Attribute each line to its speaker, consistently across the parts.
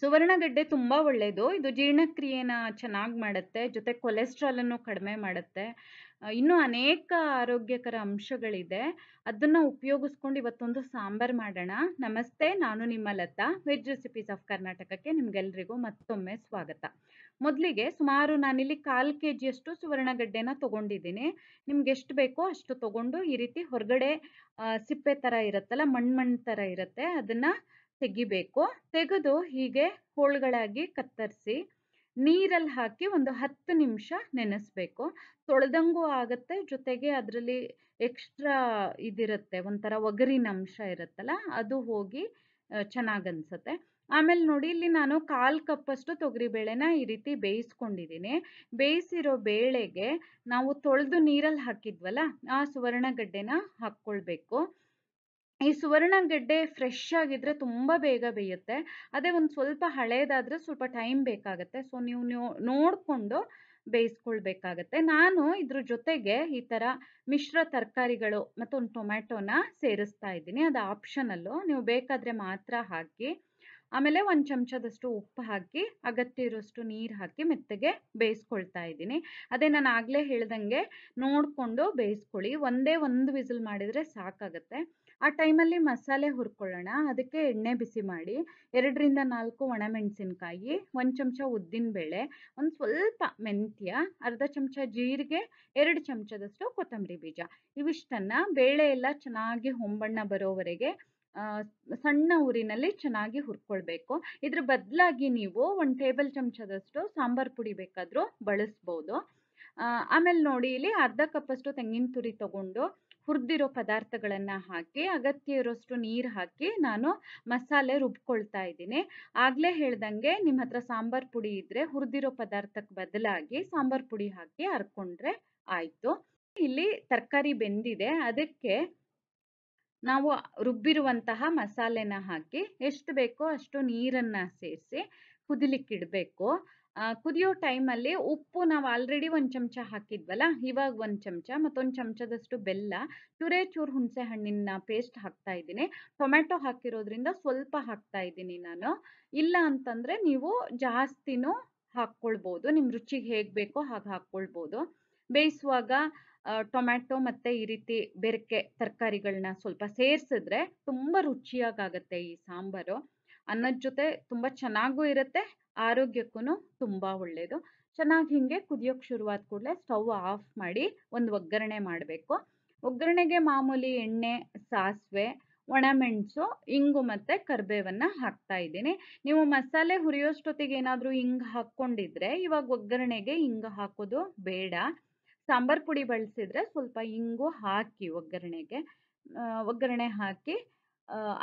Speaker 1: ಸುವರ್ಣಗಡ್ಡೆ ತುಂಬ ಒಳ್ಳೆಯದು ಇದು ಜೀರ್ಣಕ್ರಿಯೆನ ಚೆನ್ನಾಗಿ ಮಾಡುತ್ತೆ ಜೊತೆ ಕೊಲೆಸ್ಟ್ರಾಲನ್ನು ಕಡಿಮೆ ಮಾಡುತ್ತೆ ಇನ್ನೂ ಅನೇಕ ಆರೋಗ್ಯಕರ ಅಂಶಗಳಿದೆ ಅದನ್ನು ಉಪಯೋಗಿಸ್ಕೊಂಡು ಇವತ್ತೊಂದು ಸಾಂಬಾರು ಮಾಡೋಣ ನಮಸ್ತೆ ನಾನು ನಿಮ್ಮ ಲತಾ ವೆಜ್ ರೆಸಿಪೀಸ್ ಆಫ್ ಕರ್ನಾಟಕಕ್ಕೆ ನಿಮಗೆಲ್ಲರಿಗೂ ಮತ್ತೊಮ್ಮೆ ಸ್ವಾಗತ ಮೊದಲಿಗೆ ಸುಮಾರು ನಾನಿಲ್ಲಿ ಕಾಲು ಕೆ ಜಿಯಷ್ಟು ಸುವರ್ಣಗಡ್ಡೆನ ತೊಗೊಂಡಿದ್ದೀನಿ ನಿಮ್ಗೆ ಎಷ್ಟು ಬೇಕೋ ಅಷ್ಟು ತೊಗೊಂಡು ಈ ರೀತಿ ಹೊರಗಡೆ ಸಿಪ್ಪೆ ಥರ ಇರುತ್ತಲ್ಲ ಮಣ್ಣು ಮಣ್ಣು ಥರ ಇರುತ್ತೆ ಅದನ್ನು ತೆಗಿಬೇಕು ತೆಗೆದು ಹೀಗೆ ಹೋಳುಗಳಾಗಿ ಕತ್ತರಿಸಿ ನೀರಲ್ಲಿ ಹಾಕಿ ಒಂದು ಹತ್ತು ನಿಮಿಷ ನೆನೆಸ್ಬೇಕು ತೊಳೆದಂಗೂ ಆಗುತ್ತೆ ಜೊತೆಗೆ ಅದರಲ್ಲಿ ಎಕ್ಸ್ಟ್ರಾ ಇದಿರುತ್ತೆ ಒಂಥರ ಒಗರಿನ ಅಂಶ ಇರುತ್ತಲ್ಲ ಅದು ಹೋಗಿ ಚೆನ್ನಾಗನ್ಸುತ್ತೆ ಆಮೇಲೆ ನೋಡಿ ಇಲ್ಲಿ ನಾನು ಕಾಲು ಕಪ್ಪಷ್ಟು ತೊಗರಿಬೇಳೆನ ಈ ರೀತಿ ಬೇಯಿಸ್ಕೊಂಡಿದ್ದೀನಿ ಬೇಯಿಸಿರೋ ಬೇಳೆಗೆ ನಾವು ತೊಳೆದು ನೀರಲ್ಲಿ ಹಾಕಿದ್ವಲ್ಲ ಆ ಸುವರ್ಣಗಡ್ಡೆನ ಹಾಕ್ಕೊಳ್ಬೇಕು ಈ ಸುವರ್ಣಗೆಡ್ಡೆ ಫ್ರೆಶ್ ಆಗಿದ್ರೆ ತುಂಬ ಬೇಗ ಬೇಯುತ್ತೆ ಅದೇ ಒಂದು ಸ್ವಲ್ಪ ಹಳೇದಾದ್ರೆ ಸ್ವಲ್ಪ ಟೈಮ್ ಬೇಕಾಗುತ್ತೆ ಸೊ ನೀವು ನೋಡಿಕೊಂಡು ಬೇಯಿಸ್ಕೊಳ್ಬೇಕಾಗತ್ತೆ ನಾನು ಇದ್ರ ಜೊತೆಗೆ ಈ ಥರ ಮಿಶ್ರ ತರಕಾರಿಗಳು ಮತ್ತು ಒಂದು ಟೊಮ್ಯಾಟೋನ ಸೇರಿಸ್ತಾ ಇದ್ದೀನಿ ಅದು ಆಪ್ಷನಲ್ಲು ನೀವು ಬೇಕಾದರೆ ಮಾತ್ರ ಹಾಕಿ ಆಮೇಲೆ ಒಂದು ಚಮಚದಷ್ಟು ಉಪ್ಪು ಹಾಕಿ ಅಗತ್ಯ ಇರೋಷ್ಟು ನೀರು ಹಾಕಿ ಮೆತ್ತಗೆ ಬೇಯಿಸ್ಕೊಳ್ತಾ ಇದ್ದೀನಿ ಅದೇ ನಾನು ಆಗಲೇ ಹೇಳ್ದಂಗೆ ನೋಡಿಕೊಂಡು ಬೇಯಿಸ್ಕೊಳ್ಳಿ ಒಂದೇ ಒಂದು ವಿಸಿಲ್ ಮಾಡಿದರೆ ಸಾಕಾಗತ್ತೆ ಆ ಟೈಮಲ್ಲಿ ಮಸಾಲೆ ಹುರ್ಕೊಳ್ಳೋಣ ಅದಕ್ಕೆ ಎಣ್ಣೆ ಬಿಸಿ ಮಾಡಿ ಎರಡರಿಂದ ನಾಲ್ಕು ಒಣಮೆಣಸಿನ್ಕಾಯಿ ಒಂದು ಚಮಚ ಉದ್ದಿನಬೇಳೆ ಒಂದು ಸ್ವಲ್ಪ ಮೆಂತ್ಯ ಅರ್ಧ ಚಮಚ ಜೀರಿಗೆ ಎರಡು ಚಮಚದಷ್ಟು ಕೊತ್ತಂಬರಿ ಬೀಜ ಇವಿಷ್ಟನ್ನು ಬೇಳೆ ಎಲ್ಲ ಚೆನ್ನಾಗಿ ಹೊಂಬಣ್ಣ ಬರೋವರೆಗೆ ಸಣ್ಣ ಊರಿನಲ್ಲಿ ಚೆನ್ನಾಗಿ ಹುರ್ಕೊಳ್ಬೇಕು ಇದ್ರ ಬದಲಾಗಿ ನೀವು ಒಂದು ಟೇಬಲ್ ಚಮಚದಷ್ಟು ಸಾಂಬಾರು ಪುಡಿ ಬೇಕಾದರೂ ಬಳಸ್ಬೋದು ಆಮೇಲೆ ನೋಡಿ ಇಲ್ಲಿ ಅರ್ಧ ಕಪ್ಪಷ್ಟು ತೆಂಗಿನ ತುರಿ ತಗೊಂಡು ಹುರಿದಿರೋ ಪದಾರ್ಥಗಳನ್ನು ಹಾಕಿ ಅಗತ್ಯ ಇರೋಷ್ಟು ನೀರು ಹಾಕಿ ನಾನು ಮಸಾಲೆ ರುಬ್ಕೊಳ್ತಾ ಇದ್ದೀನಿ ಆಗ್ಲೇ ಹೇಳ್ದಂಗೆ ನಿಮ್ಮ ಹತ್ರ ಸಾಂಬಾರ್ ಪುಡಿ ಇದ್ರೆ ಹುರಿದಿರೋ ಪದಾರ್ಥಕ್ಕೆ ಬದಲಾಗಿ ಸಾಂಬಾರ್ ಪುಡಿ ಹಾಕಿ ಹರ್ಕೊಂಡ್ರೆ ಆಯ್ತು ಇಲ್ಲಿ ತರಕಾರಿ ಬೆಂದಿದೆ ಅದಕ್ಕೆ ನಾವು ರುಬ್ಬಿರುವಂತಹ ಮಸಾಲೆನ ಹಾಕಿ ಎಷ್ಟು ಬೇಕೋ ಅಷ್ಟು ನೀರನ್ನ ಸೇರಿಸಿ ಕುದಿಲಿಕ್ಕಿಡಬೇಕು ಕುದಿಯೋ ಟೈಮಲ್ಲಿ ಉಪ್ಪು ನಾವು ಆಲ್ರೆಡಿ ಒಂದು ಚಮಚ ಹಾಕಿದ್ವಲ್ಲ ಇವಾಗ ಒಂದು ಚಮಚ ಮತ್ತೊಂದು ಚಮಚದಷ್ಟು ಬೆಲ್ಲ ಚೂರೇ ಚೂರು ಹುಣಸೆ ಹಣ್ಣಿನ ಪೇಸ್ಟ್ ಹಾಕ್ತಾ ಇದ್ದೀನಿ ಟೊಮೆಟೊ ಹಾಕಿರೋದ್ರಿಂದ ಸ್ವಲ್ಪ ಹಾಕ್ತಾ ಇದ್ದೀನಿ ನಾನು ಇಲ್ಲ ಅಂತಂದರೆ ನೀವು ಜಾಸ್ತಿನೂ ಹಾಕ್ಕೊಳ್ಬೋದು ನಿಮ್ಮ ರುಚಿಗೆ ಹೇಗೆ ಬೇಕೋ ಹಾಗೆ ಹಾಕ್ಕೊಳ್ಬೋದು ಬೇಯಿಸುವಾಗ ಟೊಮ್ಯಾಟೊ ಮತ್ತು ಈ ರೀತಿ ಬೆರಕೆ ತರಕಾರಿಗಳನ್ನ ಸ್ವಲ್ಪ ಸೇರಿಸಿದ್ರೆ ತುಂಬ ಆಗುತ್ತೆ ಈ ಸಾಂಬಾರು ಅನ್ನದ ಜೊತೆ ತುಂಬ ಚೆನ್ನಾಗೂ ಇರುತ್ತೆ ಆರೋಗ್ಯಕ್ಕೂ ತುಂಬ ಒಳ್ಳೆಯದು ಚೆನ್ನಾಗಿ ಹಿಂಗೆ ಕುದಿಯೋಕೆ ಶುರುವಾದ ಕೂಡಲೇ ಸ್ಟವ್ ಆಫ್ ಮಾಡಿ ಒಂದು ಒಗ್ಗರಣೆ ಮಾಡಬೇಕು ಒಗ್ಗರಣೆಗೆ ಮಾಮೂಲಿ ಎಣ್ಣೆ ಸಾಸಿವೆ ಒಣಮೆಣಸು ಇಂಗು ಮತ್ತು ಕರಿಬೇವನ್ನು ಹಾಕ್ತಾ ಇದ್ದೀನಿ ನೀವು ಮಸಾಲೆ ಹುರಿಯೋಷ್ಟೊತ್ತಿಗೆ ಏನಾದರೂ ಇಂಗು ಹಾಕ್ಕೊಂಡಿದ್ರೆ ಇವಾಗ ಒಗ್ಗರಣೆಗೆ ಇಂಗು ಹಾಕೋದು ಬೇಡ ಸಾಂಬಾರು ಪುಡಿ ಬಳಸಿದ್ರೆ ಸ್ವಲ್ಪ ಇಂಗು ಹಾಕಿ ಒಗ್ಗರಣೆಗೆ ಒಗ್ಗರಣೆ ಹಾಕಿ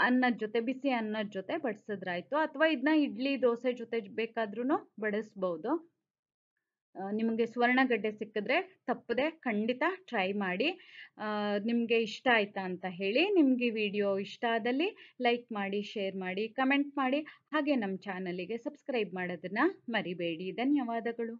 Speaker 1: ಅನ್ನದ ಜೊತೆ ಬಿಸಿ ಅನ್ನದ ಜೊತೆ ಬಡಿಸಿದ್ರಾಯ್ತು ಅಥವಾ ಇದನ್ನ ಇಡ್ಲಿ ದೋಸೆ ಜೊತೆ ಬೇಕಾದ್ರೂ ಬಡಿಸ್ಬೋದು ನಿಮಗೆ ಸುವರ್ಣಗಡ್ಡೆ ಸಿಕ್ಕಿದ್ರೆ ತಪ್ಪದೆ ಖಂಡಿತ ಟ್ರೈ ಮಾಡಿ ನಿಮಗೆ ಇಷ್ಟ ಆಯ್ತಾ ಅಂತ ಹೇಳಿ ನಿಮಗೆ ವಿಡಿಯೋ ಇಷ್ಟ ಆದಲ್ಲಿ ಲೈಕ್ ಮಾಡಿ ಶೇರ್ ಮಾಡಿ ಕಮೆಂಟ್ ಮಾಡಿ ಹಾಗೆ ನಮ್ಮ ಚಾನಲಿಗೆ ಸಬ್ಸ್ಕ್ರೈಬ್ ಮಾಡೋದನ್ನು ಮರಿಬೇಡಿ ಧನ್ಯವಾದಗಳು